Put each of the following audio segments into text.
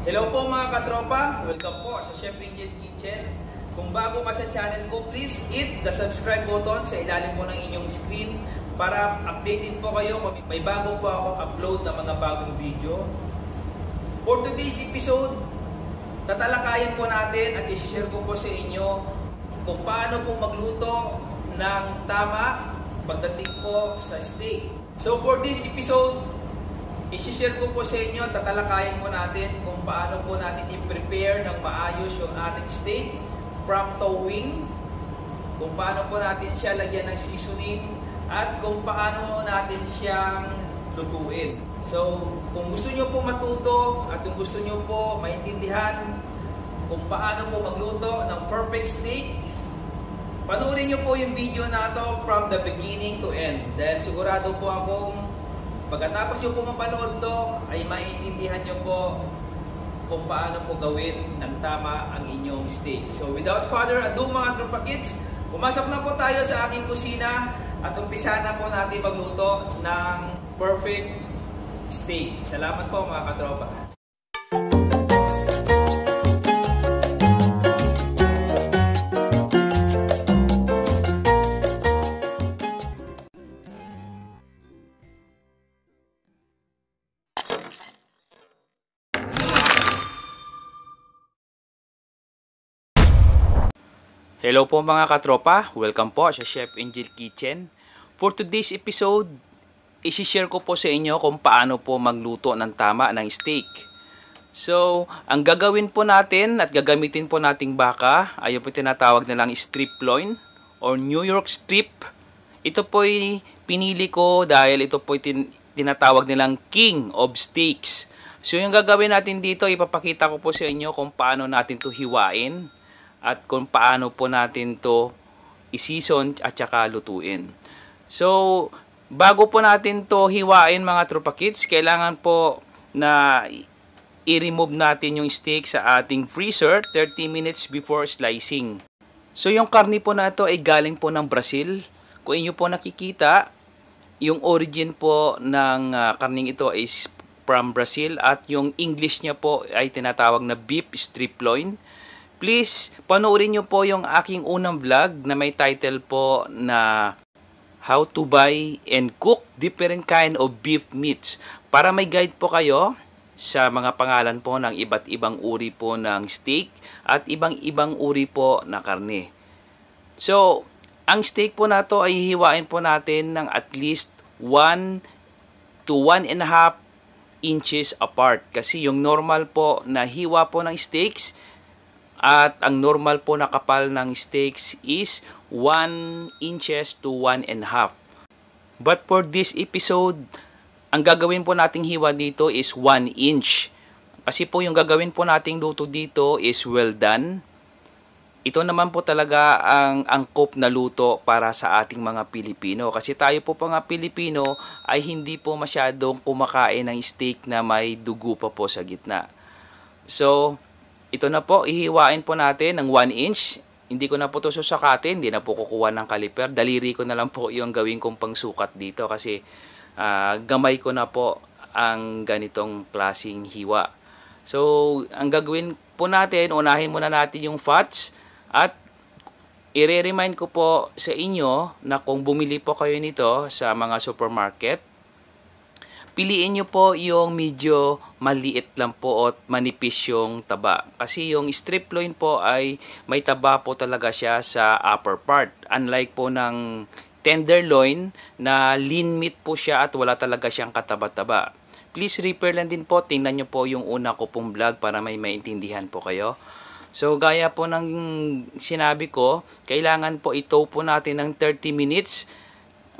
Hello po mga katropa! Welcome po sa Chef Indian Kitchen. Kung bago ka sa channel ko, please hit the subscribe button sa ilalim po ng inyong screen para updated po kayo kung may bago po ako upload ng mga bagong video. For today's episode, tatalakayin po natin at i-share ko po sa inyo kung paano po magluto ng tama pagdating po sa steak. So for this episode, Isishare ko po sa inyo, tatalakayin po natin kung paano po natin i-prepare ng maayos yung ating steak from towing, kung paano po natin siya lagyan ng seasoning, at kung paano natin siyang lutuin. So, kung gusto nyo po matuto at kung gusto nyo po maintindihan kung paano po magluto ng perfect steak, panoorin nyo po yung video na to from the beginning to end. Dahil sigurado po akong Pagkatapos yung pumapanood to, ay maintindihan nyo po kung paano po gawin ng tama ang inyong stage. So without further ado mga tropa kids, pumasok na po tayo sa aking kusina at umpisa na po natin magluto ng perfect steak. Salamat po mga katropa. Hello po mga katropa, welcome po sa Chef Angel Kitchen. For today's episode, isishare ko po sa inyo kung paano po magluto ng tama ng steak. So, ang gagawin po natin at gagamitin po nating baka, ayo po tinatawag na lang strip loin or New York strip. Ito po ay pinili ko dahil ito po tin tinatawag nilang king of steaks. So, yung gagawin natin dito, ipapakita ko po sa inyo kung paano natin to hiwain at kung paano po natin to i-season at saka lutuin. So, bago po natin to hiwain mga tropa kids, kailangan po na i-remove natin yung steak sa ating freezer 30 minutes before slicing. So, yung karni po na ito ay galing po ng Brazil. Kung inyo po nakikita, yung origin po ng uh, ah, karning ito is from Brazil at yung English niya po ay tinatawag na beef strip loin. Please, panoorin nyo po yung aking unang vlog na may title po na How to Buy and Cook Different Kind of Beef Meats. Para may guide po kayo sa mga pangalan po ng iba't ibang uri po ng steak at ibang-ibang uri po na karne. So, ang steak po nato ay hihiwain po natin ng at least 1 to 1 and a half inches apart. Kasi yung normal po na hiwa po ng steaks at ang normal po na kapal ng steaks is 1 inches to 1 and half. But for this episode, ang gagawin po nating hiwa dito is 1 inch. Kasi po yung gagawin po nating luto dito is well done. Ito naman po talaga ang angkop na luto para sa ating mga Pilipino. Kasi tayo po mga Pilipino ay hindi po masyadong kumakain ng steak na may dugo pa po sa gitna. So, ito na po, ihiwain po natin ng 1 inch. Hindi ko na po ito susukatin, hindi na po kukuha ng caliper. Daliri ko na lang po yung gawin kong pangsukat dito kasi uh, gamay ko na po ang ganitong klasing hiwa. So, ang gagawin po natin, unahin muna natin yung fats at i-remind ko po sa inyo na kung bumili po kayo nito sa mga supermarket, piliin nyo po yung medyo maliit lang po at manipis yung taba. Kasi yung strip loin po ay may taba po talaga siya sa upper part. Unlike po ng tenderloin na lean meat po siya at wala talaga siyang kataba-taba. Please refer lang din po, tingnan nyo po yung una ko pong vlog para may maintindihan po kayo. So gaya po ng sinabi ko, kailangan po ito po natin ng 30 minutes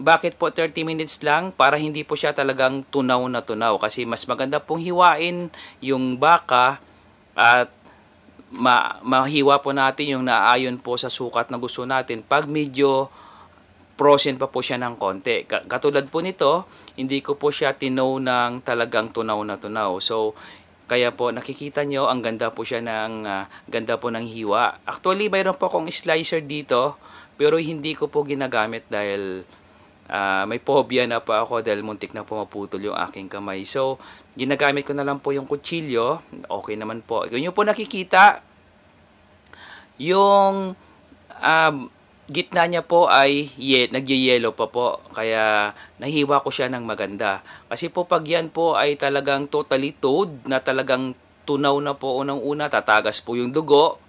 bakit po 30 minutes lang? Para hindi po siya talagang tunaw na tunaw. Kasi mas maganda pong hiwain yung baka at ma mahiwa po natin yung naayon po sa sukat na gusto natin pag medyo frozen pa po siya ng konti. Katulad po nito, hindi ko po siya tinow ng talagang tunaw na tunaw. So, kaya po nakikita nyo, ang ganda po siya ng, uh, ganda po ng hiwa. Actually, mayroon po akong slicer dito, pero hindi ko po ginagamit dahil Uh, may phobia na po ako dahil muntik na po maputol yung aking kamay. So, ginagamit ko na lang po yung kutsilyo. Okay naman po. Kung nyo po nakikita, yung um, gitna niya po ay ye, nagye-yellow pa po. Kaya nahiwa ko siya ng maganda. Kasi po pag yan po ay talagang totally toad na talagang tunaw na po unang-una, tatagas po yung dugo.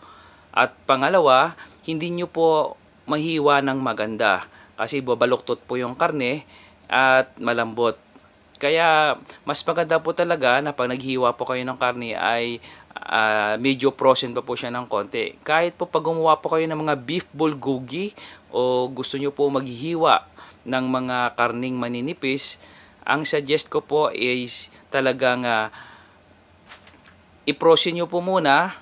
At pangalawa, hindi nyo po mahiwa ng maganda kasi babaluktot po yung karne at malambot. Kaya mas maganda po talaga na pag naghiwa po kayo ng karne ay uh, medyo frozen pa po siya ng konti. Kahit po pag gumawa po kayo ng mga beef bulgogi o gusto nyo po maghiwa ng mga karning maninipis, ang suggest ko po is talagang uh, i-frozen nyo po muna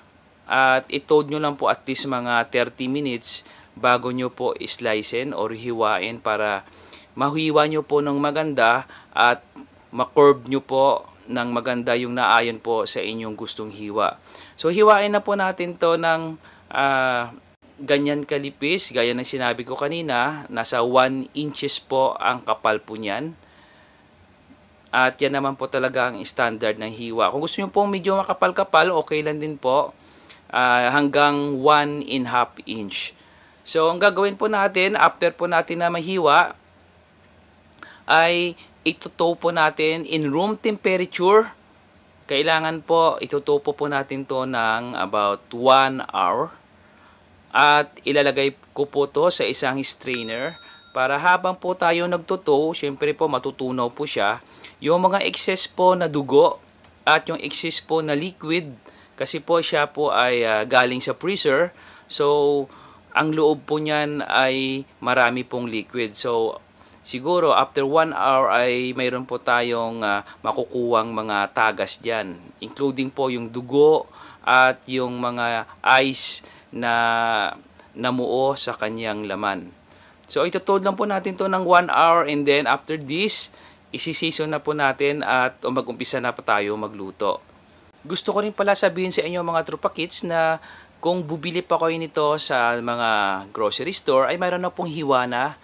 at itod nyo lang po at least mga 30 minutes bago nyo po islicen or hiwain para mahiwa nyo po ng maganda at makurve nyo po ng maganda yung naayon po sa inyong gustong hiwa. So hiwain na po natin to ng uh, ganyan kalipis, gaya ng sinabi ko kanina, nasa 1 inches po ang kapal po niyan. At yan naman po talaga ang standard ng hiwa. Kung gusto nyo po medyo makapal-kapal, okay lang din po uh, hanggang 1 in half inch. So, ang gagawin po natin, after po natin na mahiwa, ay itutow po natin in room temperature. Kailangan po, itutopo po natin to ng about 1 hour. At ilalagay ko po to sa isang strainer para habang po tayo nagtutow, syempre po matutunaw po siya. Yung mga excess po na dugo at yung excess po na liquid kasi po siya po ay uh, galing sa freezer. So, ang loob po niyan ay marami pong liquid. So, siguro after 1 hour ay mayroon po tayong uh, ah, makukuwang mga tagas dyan. Including po yung dugo at yung mga ice na namuo sa kanyang laman. So, itutod lang po natin to ng 1 hour and then after this, isisiso na po natin at mag-umpisa na po tayo magluto gusto ko rin pala sabihin sa inyo mga tropa kids na kung bubili pa kayo nito sa mga grocery store ay mayroon na pong hiwa na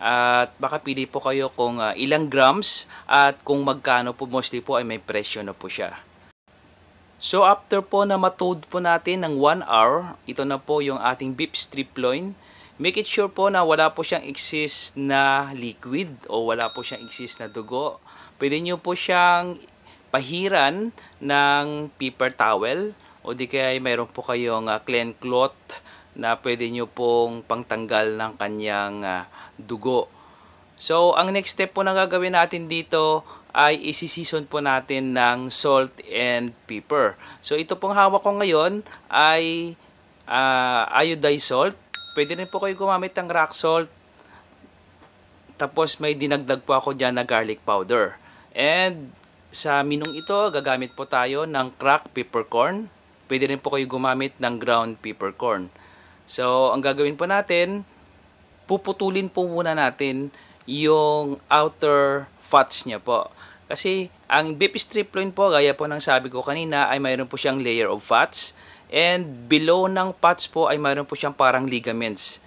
at baka pili po kayo kung uh, ilang grams at kung magkano po mostly po ay may presyo na po siya. So after po na matoad po natin ng 1 hour, ito na po yung ating beef strip loin. Make it sure po na wala po siyang excess na liquid o wala po siyang excess na dugo. Pwede nyo po siyang pahiran ng paper towel o di kaya mayroon po kayong uh, clean cloth na pwede nyo pong pangtanggal ng kanyang uh, dugo. So, ang next step po na gagawin natin dito ay isi-season po natin ng salt and pepper. So, ito pong hawak ko ngayon ay uh, iodized salt. Pwede rin po kayo gumamit ng rock salt. Tapos, may dinagdag po ako dyan na garlic powder. And, sa minong ito, gagamit po tayo ng cracked peppercorn. Pwede rin po kayo gumamit ng ground peppercorn. So, ang gagawin po natin, puputulin po muna natin yung outer fats niya po. Kasi ang beef strip loin po, gaya po ng sabi ko kanina, ay mayroon po siyang layer of fats. And below ng fats po ay mayroon po siyang parang ligaments.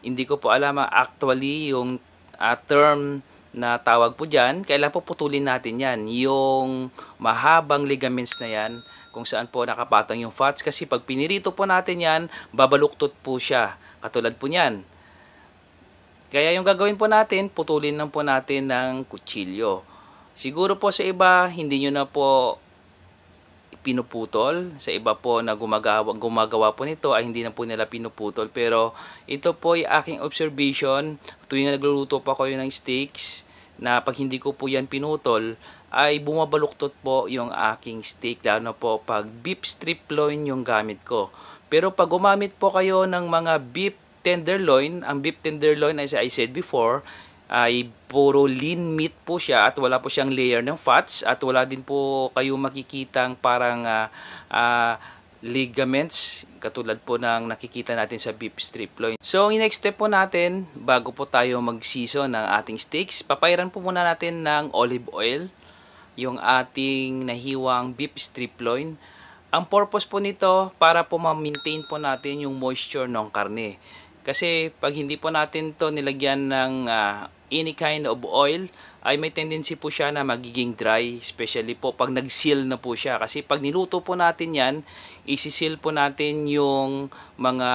Hindi ko po alam actually yung uh, term na tawag po dyan, kailan po putulin natin yan. Yung mahabang ligaments na yan, kung saan po nakapatong yung fats. Kasi pag pinirito po natin yan, babaluktot po siya. Katulad po niyan. Kaya yung gagawin po natin, putulin lang po natin ng kutsilyo. Siguro po sa iba, hindi nyo na po pinuputol. Sa iba po na gumagawa, gumagawa po nito ay hindi na po nila pinuputol. Pero ito po ay aking observation. Tuwing nagluluto pa kayo ng steaks na pag hindi ko po yan pinutol ay bumabaluktot po yung aking steak. Lalo na po pag beef strip loin yung gamit ko. Pero pag gumamit po kayo ng mga beef tenderloin, ang beef tenderloin as I said before, ay puro lean meat po siya at wala po siyang layer ng fats at wala din po kayo makikitang parang uh, uh, ligaments katulad po ng nakikita natin sa beef strip loin. So, in next step po natin, bago po tayo mag-season ng ating steaks, papairan po muna natin ng olive oil yung ating nahiwang beef strip loin. Ang purpose po nito para po ma-maintain po natin yung moisture ng karne. Kasi pag hindi po natin to nilagyan ng uh, any kind of oil, ay may tendency po siya na magiging dry, especially po pag nag-seal na po siya. Kasi pag niluto po natin yan, isi-seal po natin yung mga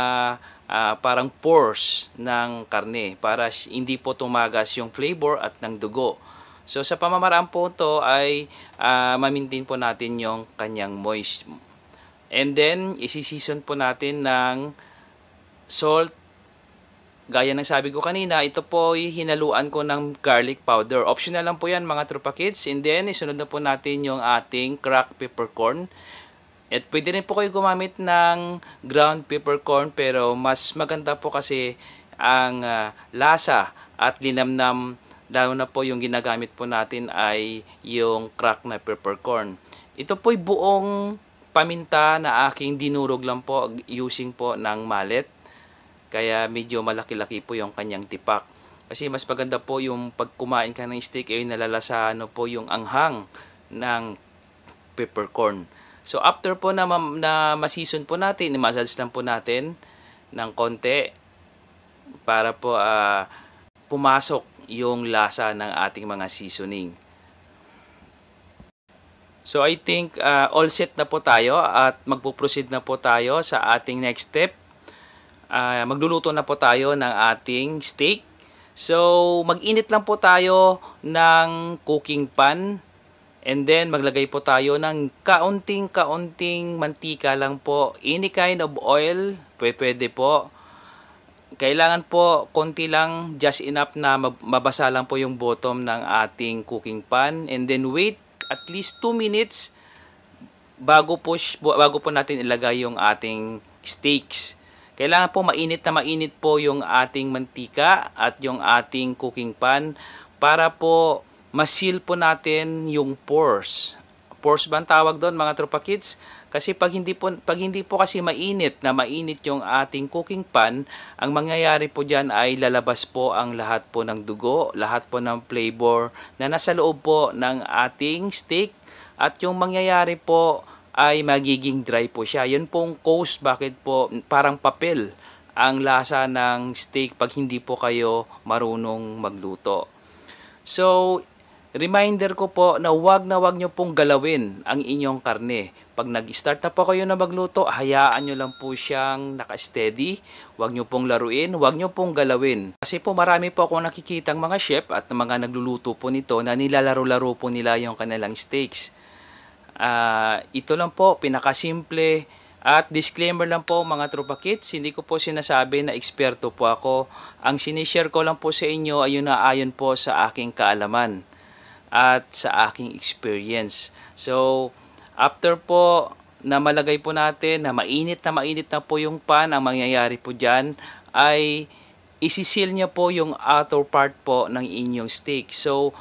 uh, parang pores ng karne para hindi po tumagas yung flavor at ng dugo. So sa pamamaraan po to ay uh, ah, mamintin po natin yung kanyang moist. And then, isi-season po natin ng salt, Gaya ng sabi ko kanina, ito po hinaluan ko ng garlic powder. Optional lang po yan mga tropa Kids. And then, isunod na po natin yung ating cracked peppercorn. At pwede rin po kayo gumamit ng ground peppercorn pero mas maganda po kasi ang uh, lasa at linamnam lalo na po yung ginagamit po natin ay yung cracked na peppercorn. Ito po po'y buong paminta na aking dinurog lang po using po ng mallet. Kaya medyo malaki-laki po yung kanyang tipak. Kasi mas paganda po yung pagkumain ka ng steak ay eh, nalalasa ano po yung anghang ng peppercorn. So after po na, ma na masison po natin, i-massage lang po natin ng konti para po uh, pumasok yung lasa ng ating mga seasoning. So I think uh, all set na po tayo at magpo-proceed na po tayo sa ating next step uh, magluluto na po tayo ng ating steak. So, mag-init lang po tayo ng cooking pan. And then, maglagay po tayo ng kaunting-kaunting mantika lang po. Any kind of oil, pwede po. Kailangan po, konti lang, just enough na mabasa lang po yung bottom ng ating cooking pan. And then, wait at least 2 minutes bago po, bago po natin ilagay yung ating steaks. Kailangan po mainit na mainit po yung ating mantika at yung ating cooking pan para po masil po natin yung pores. Pores ba ang tawag doon mga tropa kids? Kasi pag hindi po, pag hindi po kasi mainit na mainit yung ating cooking pan, ang mangyayari po dyan ay lalabas po ang lahat po ng dugo, lahat po ng flavor na nasa loob po ng ating steak at yung mangyayari po ay magiging dry po siya. Yun pong coast bakit po parang papel ang lasa ng steak pag hindi po kayo marunong magluto. So, reminder ko po na wag na wag nyo pong galawin ang inyong karne. Pag nag-start na po kayo na magluto, hayaan nyo lang po siyang naka-steady. Wag nyo pong laruin, wag nyo pong galawin. Kasi po marami po akong nakikitang mga chef at mga nagluluto po nito na nilalaro-laro po nila yung kanilang steaks. Uh, ito lang po, pinakasimple. At disclaimer lang po mga tropa kids, hindi ko po sinasabi na eksperto po ako. Ang sinishare ko lang po sa inyo ay yun na ayon po sa aking kaalaman at sa aking experience. So, after po na malagay po natin na mainit na mainit na po yung pan, ang mangyayari po dyan ay isisil niya po yung outer part po ng inyong steak. So,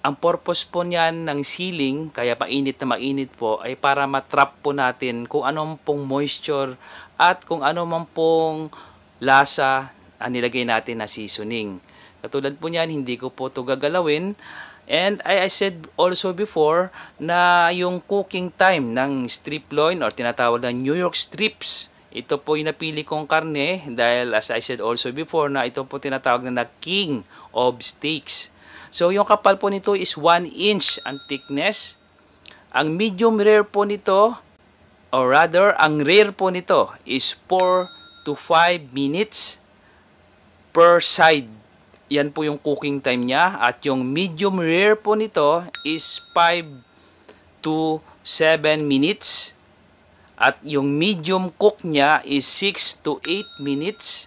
ang purpose po niyan ng sealing, kaya painit na mainit po, ay para matrap po natin kung anong pong moisture at kung ano man pong lasa ang nilagay natin na seasoning. Katulad po niyan, hindi ko po ito gagalawin. And I, I said also before na yung cooking time ng strip loin or tinatawag na New York strips, ito po yung napili kong karne dahil as I said also before na ito po tinatawag na king of steaks. So yung kapal po nito is 1 inch ang thickness. Ang medium rare po nito or rather ang rare po nito is 4 to 5 minutes per side. Yan po yung cooking time niya at yung medium rare po nito is 5 to 7 minutes at yung medium cook niya is 6 to 8 minutes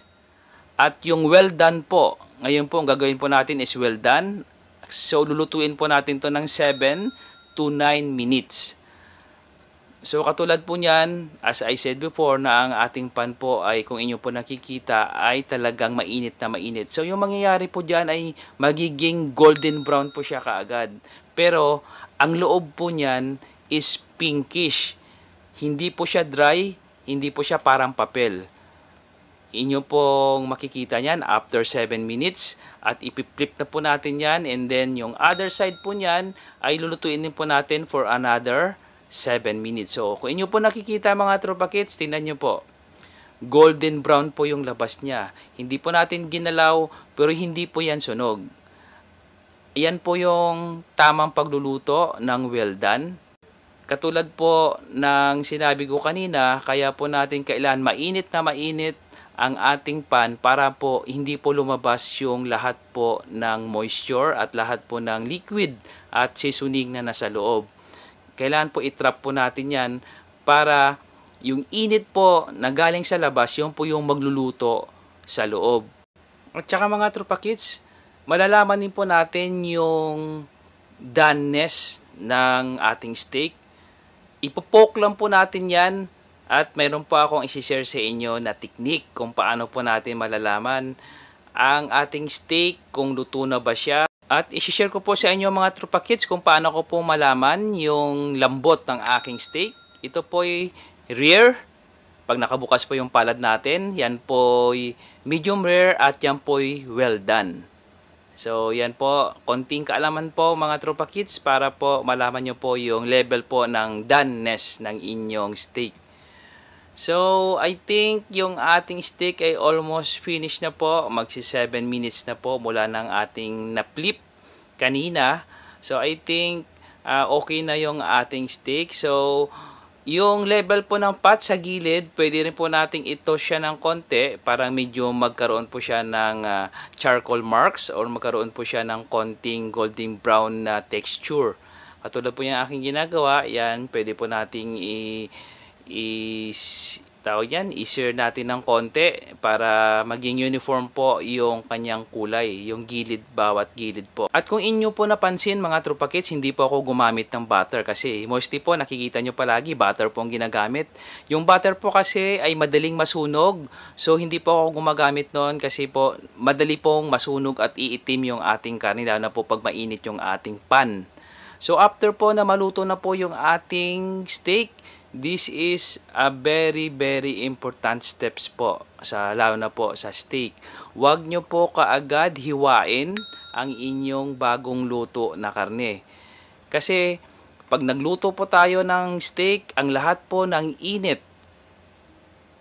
at yung well done po ngayon po ang gagawin po natin is well done So, lulutuin po natin to ng 7 to 9 minutes. So, katulad po niyan, as I said before, na ang ating pan po ay kung inyo po nakikita ay talagang mainit na mainit. So, yung mangyayari po dyan ay magiging golden brown po siya kaagad. Pero, ang loob po niyan is pinkish. Hindi po siya dry, hindi po siya parang papel. Inyo pong makikita niyan after 7 minutes at ipi-flip na po natin yan and then yung other side po niyan ay lulutuin din po natin for another 7 minutes. So kung inyo po nakikita mga tropa kids, tingnan niyo po. Golden brown po yung labas niya. Hindi po natin ginalaw pero hindi po yan sunog. Yan po yung tamang pagluluto ng well done. Katulad po ng sinabi ko kanina, kaya po natin kailan mainit na mainit ang ating pan para po hindi po lumabas yung lahat po ng moisture at lahat po ng liquid at seasoning na nasa loob. Kailan po itrap po natin yan para yung init po na galing sa labas, yung po yung magluluto sa loob. At saka mga tropa kids, malalaman din po natin yung doneness ng ating steak. Ipopok lang po natin yan at mayroon po akong isishare sa inyo na technique kung paano po natin malalaman ang ating steak, kung luto na ba siya. At isishare ko po sa inyo mga Trupa Kids kung paano ko po malaman yung lambot ng aking steak. Ito po ay rare. Pag nakabukas po yung palad natin, yan po ay medium rare at yan po ay well done. So yan po, konting kaalaman po mga Trupa Kids para po malaman nyo po yung level po ng doneness ng inyong steak. So, I think yung ating steak ay almost finished na po. Magsi 7 minutes na po mula ng ating na-flip kanina. So, I think uh, okay na yung ating steak. So, yung level po ng pot sa gilid, pwede rin po nating ito siya ng konti para medyo magkaroon po siya ng uh, charcoal marks or magkaroon po siya ng konting golden brown na texture. Katulad po yung aking ginagawa, yan pwede po nating i- is tawag yan, i-share natin ng konti para maging uniform po yung kanyang kulay, yung gilid, bawat gilid po. At kung inyo po napansin mga Trupa Kids, hindi po ako gumamit ng butter kasi mostly po nakikita nyo palagi butter po ang ginagamit. Yung butter po kasi ay madaling masunog so hindi po ako gumagamit noon kasi po madali pong masunog at iitim yung ating karne lalo na po pag mainit yung ating pan. So after po na maluto na po yung ating steak, This is a very very important steps po sa lalo na po sa steak. Huwag nyo po kaagad hiwain ang inyong bagong luto na karne. Kasi pag nagluto po tayo ng steak, ang lahat po ng init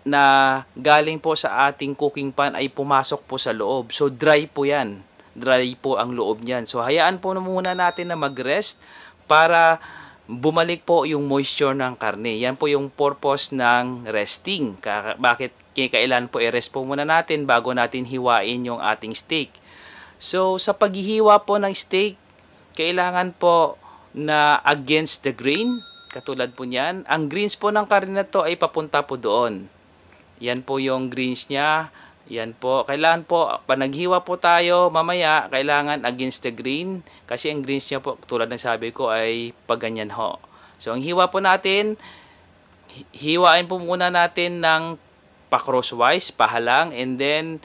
na galing po sa ating cooking pan ay pumasok po sa loob. So dry po 'yan. Dry po ang loob niyan. So hayaan po muna natin na mag-rest para bumalik po yung moisture ng karne. Yan po yung purpose ng resting. bakit kailan po i-rest po muna natin bago natin hiwain yung ating steak. So, sa paghihiwa po ng steak, kailangan po na against the grain. Katulad po niyan. Ang greens po ng karne na to ay papunta po doon. Yan po yung greens niya yan po. Kailan po, panaghiwa po tayo mamaya, kailangan against the green. Kasi ang greens niya po, tulad ng sabi ko, ay paganyan ho. So, ang hiwa po natin, hiwain po muna natin ng pa-crosswise, pahalang, and then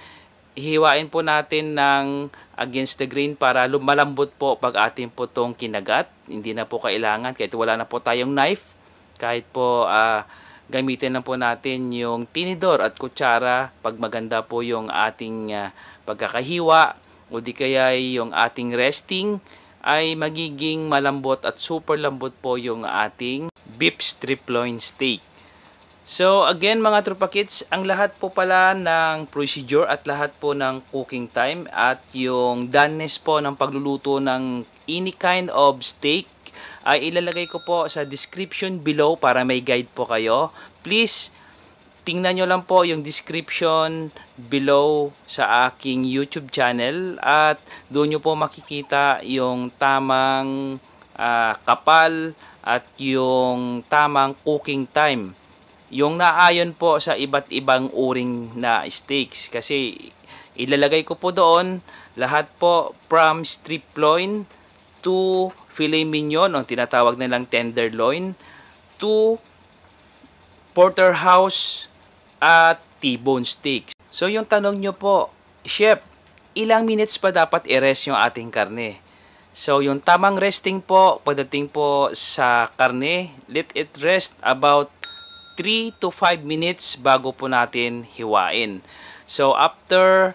hiwain po natin ng against the grain para lumalambot po pag atin po tong kinagat. Hindi na po kailangan kahit wala na po tayong knife. Kahit po uh, gamitin lang po natin yung tinidor at kutsara pag maganda po yung ating uh, pagkakahiwa o di kaya yung ating resting ay magiging malambot at super lambot po yung ating beef strip loin steak. So again mga tropa kids, ang lahat po pala ng procedure at lahat po ng cooking time at yung doneness po ng pagluluto ng any kind of steak ay ah, ilalagay ko po sa description below para may guide po kayo. Please, tingnan nyo lang po yung description below sa aking YouTube channel at doon nyo po makikita yung tamang uh, kapal at yung tamang cooking time. Yung naayon po sa iba't ibang uring na steaks kasi ilalagay ko po doon lahat po from strip loin to filet mignon ang tinatawag nilang tenderloin, to porterhouse at T-bone steaks. So yung tanong nyo po, Chef, ilang minutes pa dapat i-rest yung ating karne? So yung tamang resting po pagdating po sa karne, let it rest about 3 to 5 minutes bago po natin hiwain. So after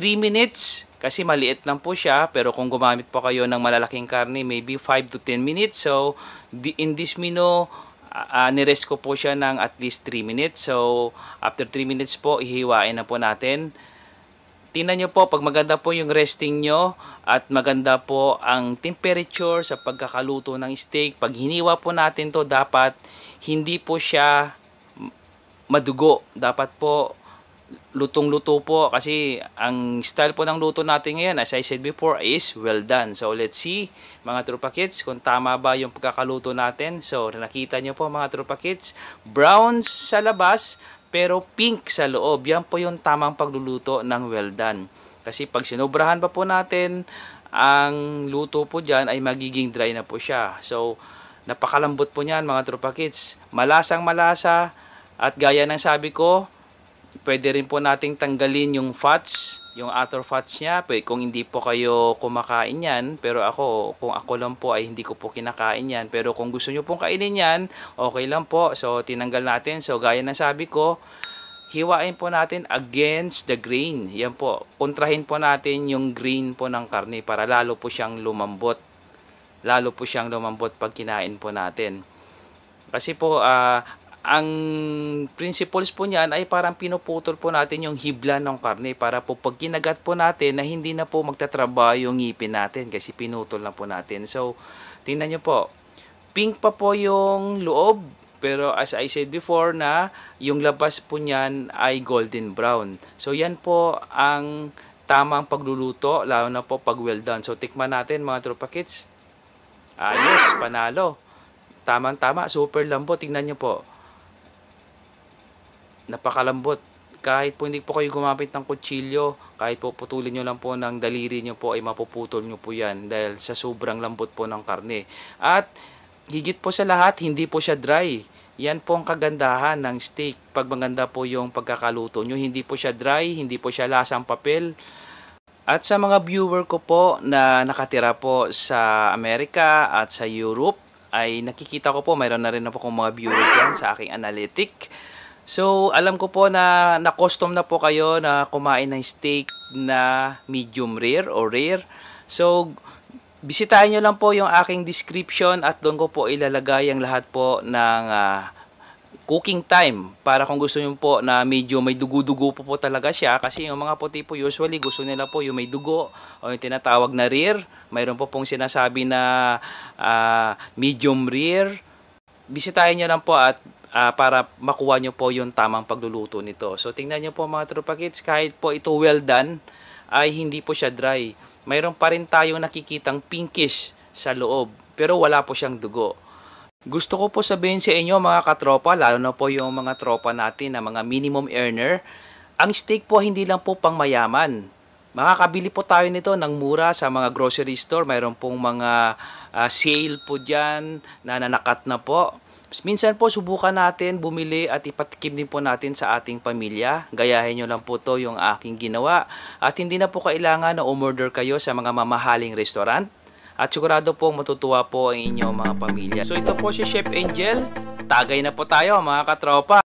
3 minutes, kasi maliit lang po siya, pero kung gumamit po kayo ng malalaking karne, maybe 5 to 10 minutes. So, in this mino, uh, nires ko po siya ng at least 3 minutes. So, after 3 minutes po, ihiwain na po natin. Tingnan nyo po, pag maganda po yung resting nyo at maganda po ang temperature sa pagkakaluto ng steak, pag hiniwa po natin to dapat hindi po siya madugo. Dapat po lutong-luto po kasi ang style po ng luto natin ngayon as I said before is well done. So let's see mga Trupa Kids kung tama ba yung pagkakaluto natin. So nakita nyo po mga Trupa Kids, brown sa labas pero pink sa loob. Yan po yung tamang pagluluto ng well done. Kasi pag sinobrahan pa po natin ang luto po dyan ay magiging dry na po siya. So napakalambot po niyan mga Trupa Kids. Malasang malasa at gaya ng sabi ko, Pwede rin po nating tanggalin yung fats, yung outer fats niya. Pwede, kung hindi po kayo kumakain yan, pero ako, kung ako lang po ay hindi ko po kinakain yan. Pero kung gusto nyo pong kainin yan, okay lang po. So, tinanggal natin. So, gaya ng sabi ko, hiwain po natin against the grain. Yan po. Kontrahin po natin yung green po ng karne para lalo po siyang lumambot. Lalo po siyang lumambot pag kinain po natin. Kasi po, uh, ang principles po niyan ay parang pinuputol po natin yung hibla ng karne para po pag kinagat po natin na hindi na po magtatrabaho yung ngipin natin kasi pinutol na po natin. So, tingnan niyo po, pink pa po yung loob pero as I said before na yung labas po niyan ay golden brown. So yan po ang tamang pagluluto lalo na po pag well done. So tikman natin mga tropa kids. Ayos, panalo. Tamang tama, super lambo. Tingnan niyo po napakalambot. Kahit po hindi po kayo gumamit ng kutsilyo, kahit po putulin nyo lang po ng daliri nyo po ay mapuputol nyo po yan dahil sa sobrang lambot po ng karne. At higit po sa lahat, hindi po siya dry. Yan po ang kagandahan ng steak. Pag maganda po yung pagkakaluto nyo, hindi po siya dry, hindi po siya lasang papel. At sa mga viewer ko po na nakatira po sa Amerika at sa Europe, ay nakikita ko po, mayroon na rin na po kong mga viewer dyan sa aking analytic. So, alam ko po na na-custom na po kayo na kumain ng steak na medium rare or rare. So, bisitahin nyo lang po yung aking description at doon ko po ilalagay ang lahat po ng uh, cooking time para kung gusto nyo po na medyo may dugo-dugo po po talaga siya kasi yung mga puti po usually gusto nila po yung may dugo o yung tinatawag na rare. Mayroon po pong sinasabi na uh, medium rare. Bisitahin nyo lang po at uh, para makuha nyo po yung tamang pagluluto nito. So tingnan nyo po mga tropa kids, kahit po ito well done, ay hindi po siya dry. Mayroon pa rin tayong nakikitang pinkish sa loob, pero wala po siyang dugo. Gusto ko po sabihin sa inyo mga katropa, lalo na po yung mga tropa natin na mga minimum earner, ang steak po hindi lang po pang mayaman. Makakabili po tayo nito ng mura sa mga grocery store. Mayroon pong mga uh, sale po dyan na nanakat na po. Minsan po subukan natin bumili at ipatikim din po natin sa ating pamilya. Gayahin nyo lang po to yung aking ginawa. At hindi na po kailangan na umorder kayo sa mga mamahaling restaurant. At sigurado po matutuwa po ang inyong mga pamilya. So ito po si Chef Angel. Tagay na po tayo mga katropa.